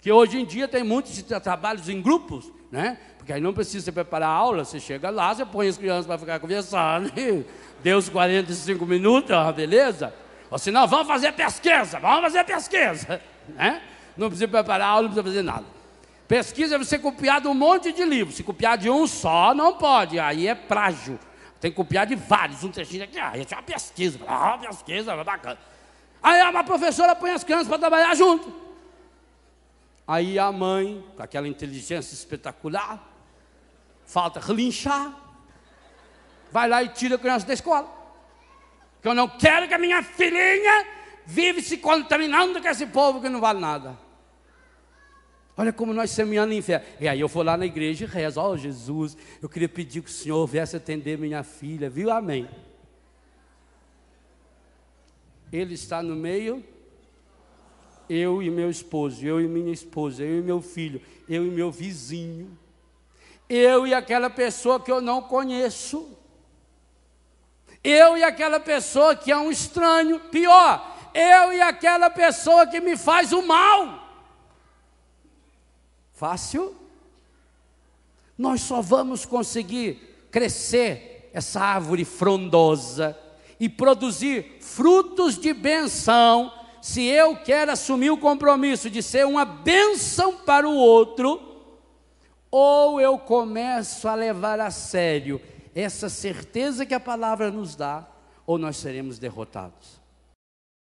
Que hoje em dia tem muitos trabalhos em grupos, né? Porque aí não precisa preparar a aula, você chega lá, você põe as crianças para ficar conversando, e deu os 45 minutos, beleza? Ou senão, assim, vamos fazer pesquisa, vamos fazer pesquisa, né? Não precisa preparar a aula, não precisa fazer nada. Pesquisa é você copiar de um monte de livros, se copiar de um só, não pode, aí é prágio. Tem que copiar de vários, um trechinho aqui, ah, isso é uma pesquisa, ah, pesquisa, é bacana. Aí ah, a professora põe as crianças para trabalhar junto. Aí a mãe, com aquela inteligência espetacular, falta relinchar, vai lá e tira a criança da escola. Que eu não quero que a minha filhinha vive se contaminando com esse povo que não vale nada. Olha como nós semeando em E aí eu vou lá na igreja e rezo, ó oh, Jesus, eu queria pedir que o Senhor viesse atender minha filha, viu? Amém. Ele está no meio eu e meu esposo, eu e minha esposa, eu e meu filho, eu e meu vizinho, eu e aquela pessoa que eu não conheço, eu e aquela pessoa que é um estranho, pior, eu e aquela pessoa que me faz o mal. Fácil? Nós só vamos conseguir crescer essa árvore frondosa e produzir frutos de benção se eu quero assumir o compromisso de ser uma bênção para o outro, ou eu começo a levar a sério essa certeza que a palavra nos dá, ou nós seremos derrotados.